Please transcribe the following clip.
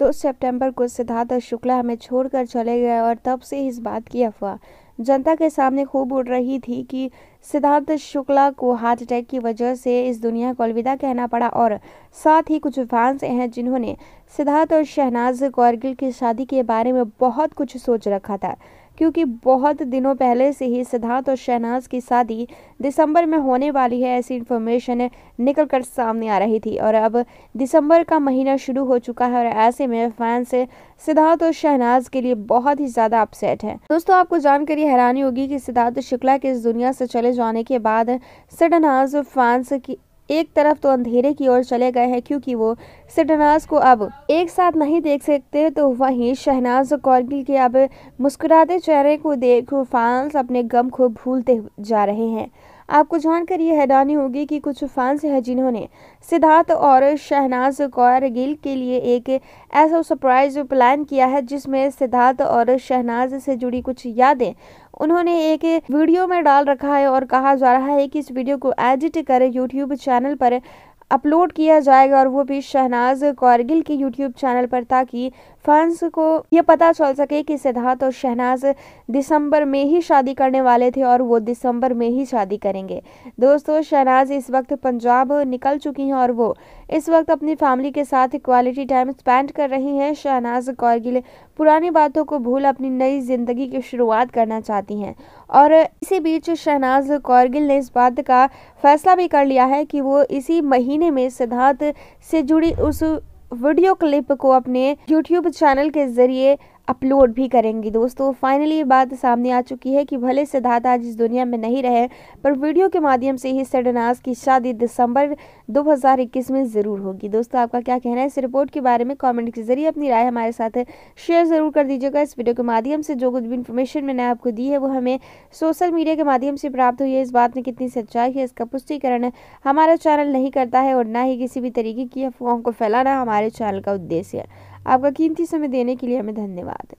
दो सितंबर को सिद्धार्थ शुक्ला हमें छोड़कर चले गए और तब से इस बात की अफवाह जनता के सामने खूब उड़ रही थी कि सिद्धार्थ शुक्ला को हार्ट अटैक की वजह से इस दुनिया को अलविदा कहना पड़ा और साथ ही कुछ फैंस हैं जिन्होंने सिद्धार्थ और शहनाज कौरगिल की शादी के बारे में बहुत कुछ सोच रखा था क्योंकि बहुत दिनों पहले से ही सिद्धार्थ और शहनाज की शादी दिसंबर में होने वाली है ऐसी इन्फॉर्मेशन निकल कर सामने आ रही थी और अब दिसंबर का महीना शुरू हो चुका है और ऐसे में फैंस सिद्धार्थ और शहनाज के लिए बहुत ही ज़्यादा अपसेट है दोस्तों आपको जानकर ये हैरानी होगी कि सिद्धार्थ शुक्ला के इस दुनिया से चले जाने के बाद सडनाज फैंस की एक तरफ तो अंधेरे की ओर चले गए हैं क्योंकि वो सिडनाज को अब एक साथ नहीं देख सकते तो वहीं शहनाज और कौरगिल के अब मुस्कुराते चेहरे को देख फांस अपने गम को भूलते जा रहे हैं आपको जानकर यह हैरानी होगी कि कुछ फैंस हैं जिन्होंने सिद्धार्थ और शहनाज कौर गिल के लिए एक ऐसा सरप्राइज प्लान किया है जिसमें सिद्धार्थ और शहनाज से जुड़ी कुछ यादें उन्होंने एक वीडियो में डाल रखा है और कहा जा रहा है कि इस वीडियो को एडिट कर यूट्यूब चैनल पर अपलोड किया जाएगा और वो भी शहनाज कौरगिल के यूट्यूब चैनल पर ताकि फैंस को ये पता चल सके कि सिद्धार्थ और शहनाज दिसंबर में ही शादी करने वाले थे और वो दिसंबर में ही शादी करेंगे दोस्तों शहनाज इस वक्त पंजाब निकल चुकी हैं और वो इस वक्त अपनी फैमिली के साथ क्वालिटी टाइम स्पेंड कर रही हैं शहनाज कौरगिल पुरानी बातों को भूल अपनी नई ज़िंदगी की शुरुआत करना चाहती हैं और इसी बीच शहनाज कौरगिल ने इस बात का फैसला भी कर लिया है कि वो इसी महीने महीने में सिद्धार्थ से जुड़ी उस वीडियो क्लिप को अपने यूट्यूब चैनल के जरिए अपलोड भी करेंगी दोस्तों फाइनली ये बात सामने आ चुकी है कि भले सिद्धार्थ आज इस दुनिया में नहीं रहे पर वीडियो के माध्यम से ही सडनाज की शादी दिसंबर 2021 में ज़रूर होगी दोस्तों आपका क्या कहना है इस रिपोर्ट के बारे में कमेंट के जरिए अपनी राय हमारे साथ शेयर ज़रूर कर दीजिएगा इस वीडियो के माध्यम से जो कुछ भी इन्फॉर्मेशन मैंने आपको दी है वो हमें सोशल मीडिया के माध्यम से प्राप्त हुई है इस बात में कितनी सच्चाई है इसका पुष्टिकरण हमारा चैनल नहीं करता है और ना ही किसी भी तरीके की अफवाहों को फैलाना हमारे चैनल का उद्देश्य है आपका कीमती समय देने के लिए हमें धन्यवाद